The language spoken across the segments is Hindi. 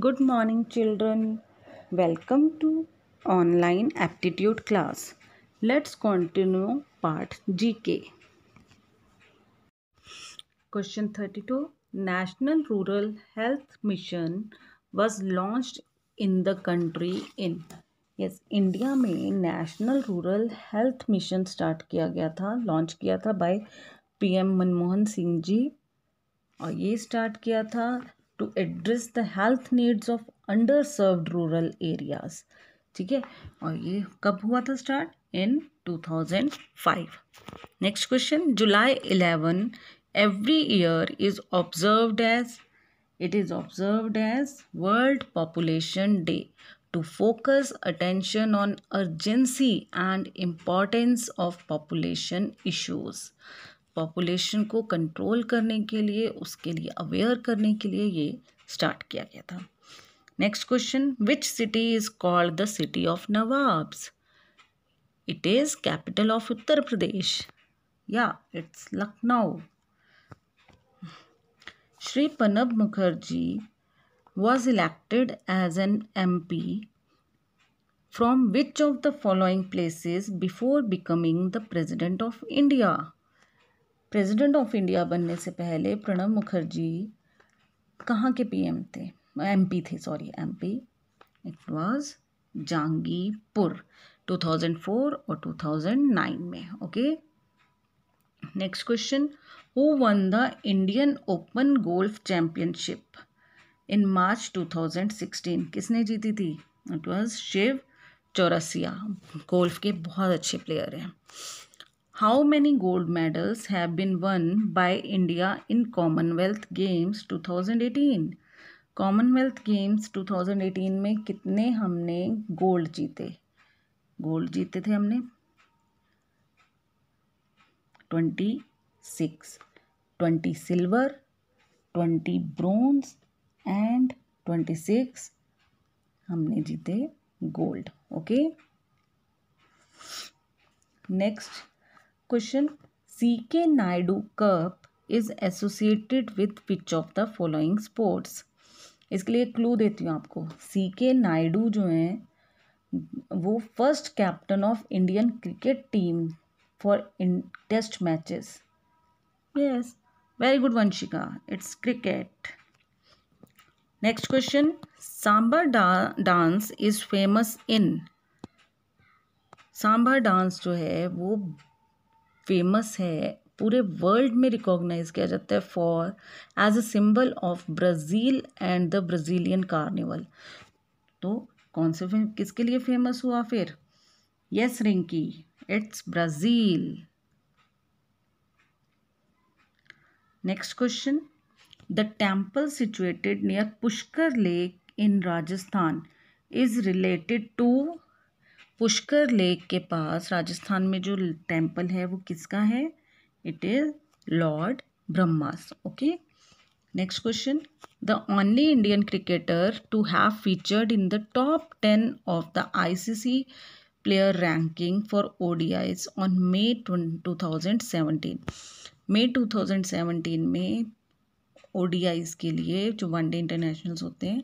Good morning children welcome to online aptitude class let's continue part G K question thirty two national rural health mission was launch in the country in yes India में national rural health mission start किया गया था लॉन्च किया था by P M Manmohan Singh ji और ये स्टार्ट किया था to address the health needs of underserved rural areas ठीक है और ये कब हुआ था start in 2005 next question July 11 every year is observed as it is observed as world population day to focus attention on urgency and importance of population issues population को कंट्रोल करने के लिए उसके लिए अवेयर करने के लिए ये स्टार्ट किया गया था next question which city is called the city of nawabs it is capital of Uttar Pradesh या it's Lucknow Shri Pranab Mukherjee was elected as an M P from which of the following places before becoming the president of India president of India बनने से पहले प्रणब मुखर्जी कहाँ के पीएम थे एमपी थे sorry MP it was Jahangirpur 2004 और 2009 में okay next question who won the Indian open golf championship in March 2016 किसने जीती थी it was Shiv Chaurasia golf के बहुत अच्छे प्लेयर हैं How many gold medals have been won by India in Commonwealth Games 2018? Commonwealth Games 2018 में कितने हमने गोल्ड जीते गोल्ड जीते थे हमने twenty six twenty silver twenty bronze and twenty six हमने जीते gold okay next question C K Naidu cup is associated with which of the following sports इसके लिए क्लू देती हूँ आपको सी के नायडू जो हैं वो first captain of Indian cricket team for in test matches yes very good Vanshika it's cricket next question samba dance is famous in samba dance जो है वो फेमस है पूरे वर्ल्ड में रिकॉग्नाइज किया जाता है for as a symbol of Brazil and the Brazilian carnival तो कौन से किसके लिए फेमस हुआ फिर yes Rinki it's Brazil next question the temple situated near Pushkar lake in Rajasthan is related to Pushkar lake के पास राजस्थान में जो टेम्पल है वो किसका है it is lord Brahma's okay next question the only Indian cricketer to have featured in the top ten of the ICC player ranking for ODIs on May two thousand seventeen May two thousand seventeen में ओ के लिए जो वनडे इंटरनेशनल्स होते हैं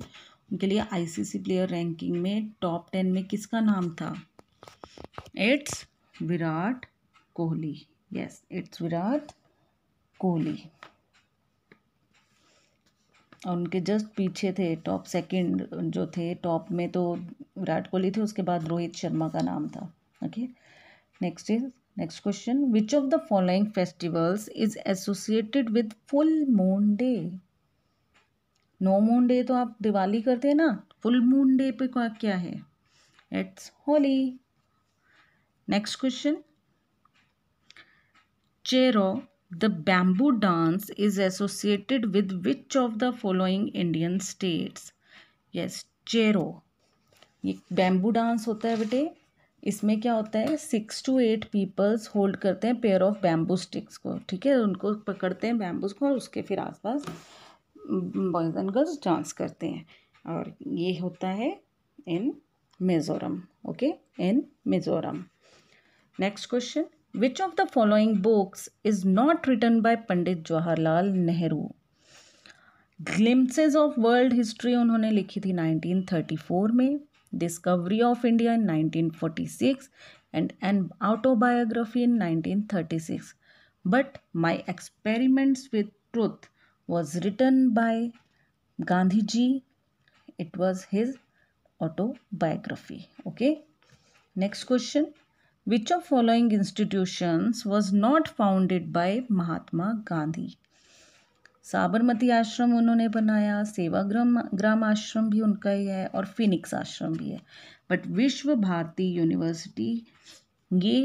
उनके लिए आईसीसी प्लेयर रैंकिंग में टॉप टेन में किसका नाम था it's Virat Kohli yes it's Virat Kohli और उनके जस्ट पीछे थे टॉप सेकंड जो थे टॉप में तो विराट कोहली थे उसके बाद रोहित शर्मा का नाम था okay next is next question which of the following festivals is associated with full moon day no moon day तो आप दिवाली करते हैं ना फुल मून डे पे क्या है it's Holi next question Cheraw the bamboo dance is associated with which of the following Indian states yes Cheraw ये बैम्बू डांस होता है बेटे इसमें क्या होता है six two eight peoples hold करते हैं पेयर ऑफ बैम्बू स्टिक्स को ठीक है उनको पकड़ते हैं बैम्बूज को और उसके फिर आसपास बॉयज़ एंड गर्ल्स डांस करते हैं और ये होता है in Mizoram okay in Mizoram next question which of the following books is not written by Pandit Jawaharlal Nehru glimpses of world history उन्होंने लिखी थी 1934 में discovery of India in 1946 and an autobiography in 1936 but my experiments with truth was written by Gandhi ji. It was his autobiography. Okay. Next question. Which of following institutions was not founded by Mahatma Gandhi? Sabarmati Ashram उन्होंने बनाया सेवाग्राम ग्राम आश्रम भी उनका ही है और फिनिक्स आश्रम भी है बट विश्व भारती यूनिवर्सिटी ये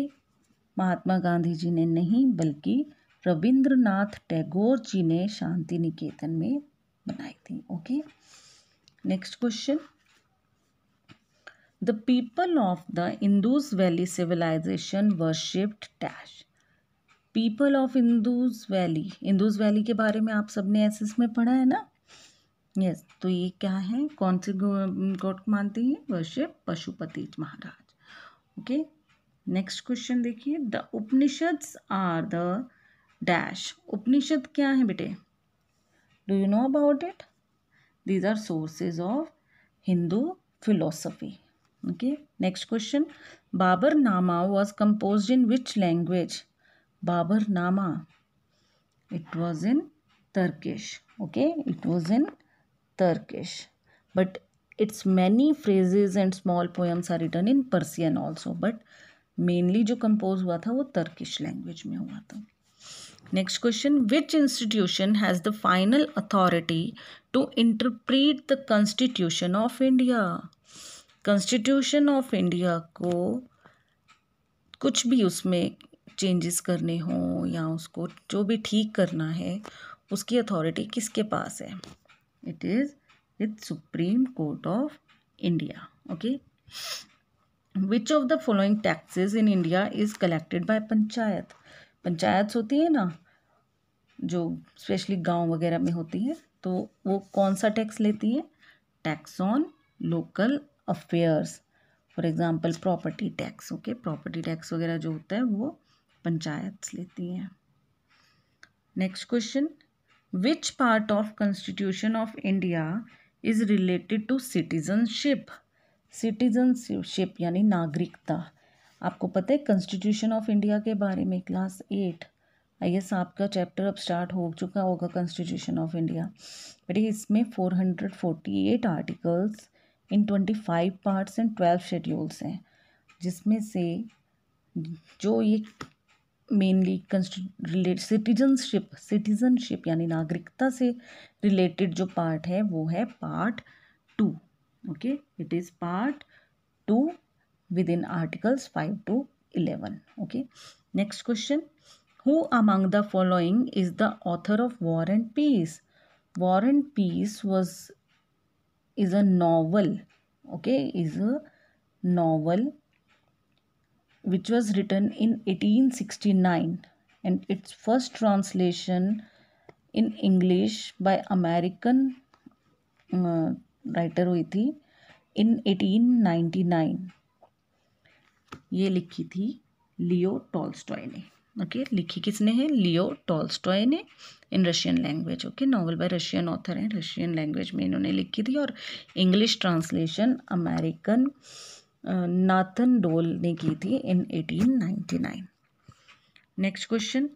महात्मा गांधी जी ने नहीं बल्कि रविंद्रनाथ टैगोर जी ने शांति निकेतन में बनाई थी okay next question the people of the Indus valley civilisation worshipped dash people of Indus valley Indus valley के बारे में आप सबने एस में पढ़ा है ना यस yes, तो ये क्या है कौन से गॉड मानते हैं worship Pashupati Maharaj okay next question देखिए the Upanishads are the dash Upanishad क्या है बेटे do you know about it these are sources of Hindu philosophy okay next question Baburnama was compose in which language Baburnama it was in Turkish okay it was in Turkish but its many phrases and small poems are written in Persian also but mainly जो कंपोज हुआ था वो तर्किश लैंग्वेज में हुआ था next question which institution has the final authority to interpret the constitution of India constitution of India को कुछ भी उसमें चेंजेस करने हों या उसको जो भी ठीक करना है उसकी अथॉरिटी किसके पास है it is with supreme court of India okay which of the following taxes in India is collected by panchayat panchayat होती है ना जो स्पेशली गांव वगैरह में होती है तो वो कौन सा टैक्स लेती है tax on local affairs for example property tax okay property tax वगैरह जो होता है वो पंचायत लेती हैं next question which part of constitution of India is related to citizenship citizenship यानी नागरिकता आपको पता है कॉन्स्टिट्यूशन ऑफ इंडिया के बारे में क्लास एट आई एस आपका चैप्टर अब स्टार्ट हो चुका होगा कॉन्स्टिट्यूशन ऑफ इंडिया बट इसमें four hundred forty eight articles in twenty five parts and twelve schedules हैं जिसमें से जो ये मेनली रिलेट सिटीजनशिप सिटीजनशिप यानी नागरिकता से रिलेटेड जो पार्ट है वो है part two okay it is part two within articles 5 to 11 okay next question who among the following is the author of war and peace war and peace was is a novel okay is a novel which was written in 1869 and its first translation in english by american uh, writer हुई in 1899 ये लिखी थी लियो टॉल्स्टॉय ने ओके okay, लिखी किसने है लियो टॉल्स्टॉय ने in Russian language okay novel by Russian author हैं रशियन लैंग्वेज में इन्होंने लिखी थी और इंग्लिश ट्रांसलेशन अमेरिकन नाथन डोल ने की थी in 1899 next question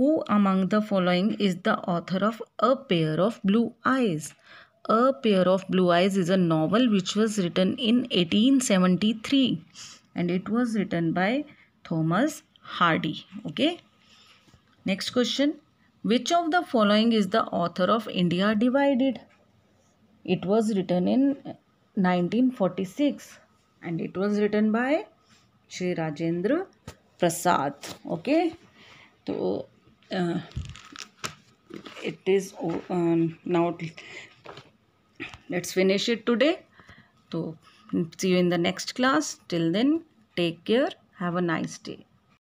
who among the following is the author of a pair of blue eyes a pair of blue eyes is a novel which was written in eighteen and it was written by Thomas Hardy. Okay. Next question. Which of the following is the author of India Divided? It was written in 1946 and it was written by Sri Rajendra Prasad. Okay. So, uh, it is um, now let's finish it today. So, See you in the next class. Till then, take care. Have a nice day.